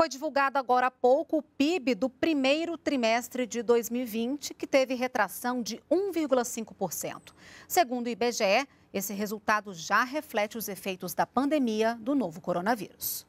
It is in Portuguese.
Foi divulgado agora há pouco o PIB do primeiro trimestre de 2020, que teve retração de 1,5%. Segundo o IBGE, esse resultado já reflete os efeitos da pandemia do novo coronavírus.